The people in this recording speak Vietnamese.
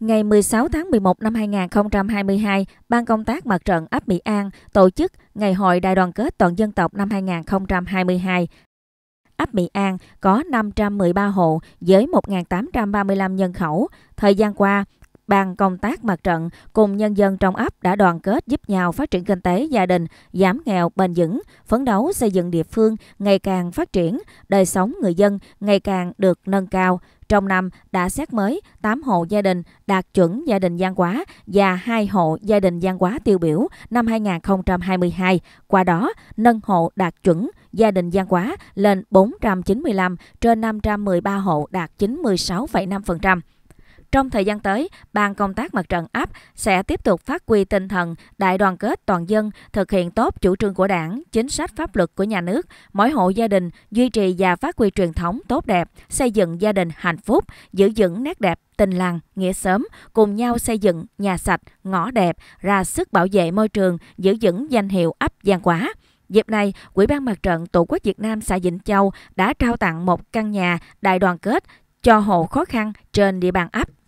Ngày 16 tháng 11 năm 2022, Ban công tác mặt trận ấp Mỹ An tổ chức Ngày hội Đại đoàn kết toàn dân tộc năm 2022. Ấp Mỹ An có 513 hộ với 1.835 nhân khẩu. Thời gian qua, Ban công tác mặt trận cùng nhân dân trong ấp đã đoàn kết giúp nhau phát triển kinh tế gia đình, giảm nghèo bền vững, phấn đấu xây dựng địa phương ngày càng phát triển, đời sống người dân ngày càng được nâng cao. Trong năm đã xét mới 8 hộ gia đình đạt chuẩn gia đình gian quá và 2 hộ gia đình gian quá tiêu biểu năm 2022. Qua đó, nâng hộ đạt chuẩn gia đình gian quá lên 495 trên 513 hộ đạt 96,5%. Trong thời gian tới, Ban công tác mặt trận ấp sẽ tiếp tục phát huy tinh thần đại đoàn kết toàn dân, thực hiện tốt chủ trương của Đảng, chính sách pháp luật của nhà nước, mỗi hộ gia đình duy trì và phát huy truyền thống tốt đẹp, xây dựng gia đình hạnh phúc, giữ vững nét đẹp tình làng, nghĩa sớm, cùng nhau xây dựng nhà sạch, ngõ đẹp, ra sức bảo vệ môi trường, giữ vững danh hiệu ấp Giang Quá. Dịp này, Quỹ ban Mặt trận Tổ quốc Việt Nam xã Vĩnh Châu đã trao tặng một căn nhà đại đoàn kết cho hộ khó khăn trên địa bàn ấp.